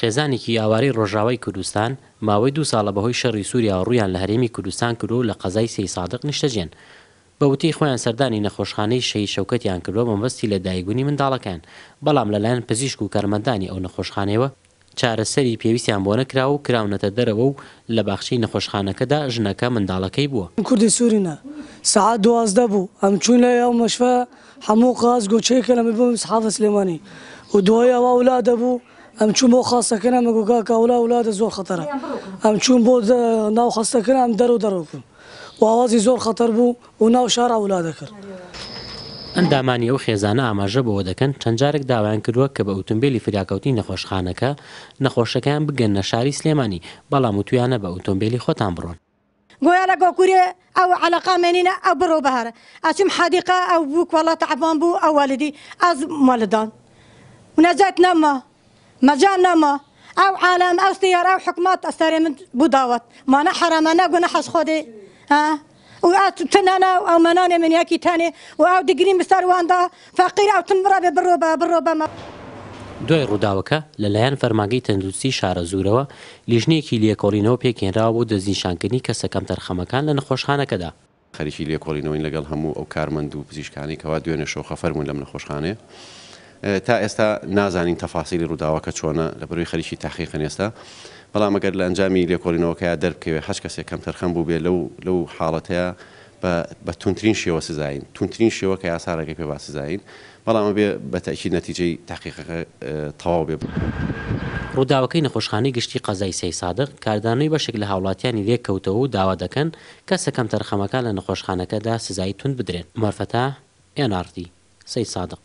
خێزانێکی ئاواری ڕۆژاوای کوردستان ماوەی دو ساڵە بەهۆی شەڕی سووریا ڕویان لە هەرێمی کوردستان کرد لە قەزای سی سادق نیشتەجێن بەوتی خۆیان سەردانی نەخۆشخانەی شەی شەکەتیان کردوە مەمەستی لە دایگونی منداڵەکان بەڵام لەلایەن پزیشک و کارمەندانی ئەو نەخۆشخانەوە چارەسەری پێویستیان بۆ نەکرا و کراونەتە دەرەوە و لە باخشی نەخۆشخانەکەدا ژنەکە منداڵەکەی بووە کوردی سوورینە سعات دوازدە بوو ئەم چوون لە ئەو مەشفە هەموو قاز گۆچەیەکە لەمە بم سحافە سلێمانی و دوای ئەوە ولا دەبوو ئەم چوون بۆ خاستەکەن ئەمە گوگا کاولا وڵاتە زۆر خەتەرە ئەم چوون بۆ ناو خەستەکەن ئەم دەرو دەڕوکم واوازی زۆر خەتەر بوو و ناو شارە ولا دەکرد. ئەندامانی ئەو خێزانە ئاماژە بەوە دەکەن چەندجارێک داوایان کردووە کە بە ئۆتۆمبیلی فریاکەوتی نەخۆشخانەکە نەخۆشەکەیان بگەنە شاری سلێمانی بەڵام وتویانە بە ئۆتۆمبیلی خۆتان بڕۆن. گویا لە گۆکوورێ ئەو علاقا منینە ئەو بڕۆ بەهارە ئەچم حادیقا ئەو بوو کوڵات عبان بوو ئەووالدی ئەز مەلدان. منەجات نەمە. مەجان نەما ئەو عالم ئەو سیار ئەو حکومات ئەستاری من بوداوت مانە حرامانە گونە حەز خۆدێ وتنانا ئەو مەانێ من یاکی تانێ و ئەو دیگرین بستارواندا فەقیر ئەو تمڕە بێ بڕۆ بە بڕۆ بەمە. دوای ڕووداوەکە لەلایەن فەرماگەی تەندروستی شارە زورەوە لیژنێکی لێکۆڵینەوە پێکێنراوە بۆ دەزیشانکردنی کەسەکەم تەرخەمەکان لە نەخۆشخانەکەدا خەریکی لێکۆڵینەوەین لەگەڵ هەموو ئەو کارمەند و پزیشکانی کەوا دوێنێ شەوخەفەرمون لەم نەخۆشخانێ. تا ئێستا نازانین تەفاسیلی ڕووداوەکە چۆنە لە بروی خەریکی تاقیقن ئێستا بەڵام ئەگەر لە ئەنجامی لێکۆڵینەوەکەیا دەربکەوێت هەش کەسێک کەم تەرخەم بوو بێ لەو لەو حاڵەتەیە بە تونترین شێوە سزین تونترین شێوە کە یاسارەکەی پێ باسزین بەڵامە بێ بە تاکی نەتیجەی تاقیقەکە تەواو بێ ڕووداوەکەی نەخۆشخانەی گشتی قەزای سی سادق کاردانەی بەشێک لە هاوڵاتیانی لێککەوتەوە و داوا دەکەن کە سەکەم تەرخەمەکە لە نەخۆشخانەکەدا سزایی تون بدرێن مەرفەتا ئێناردی سی سادق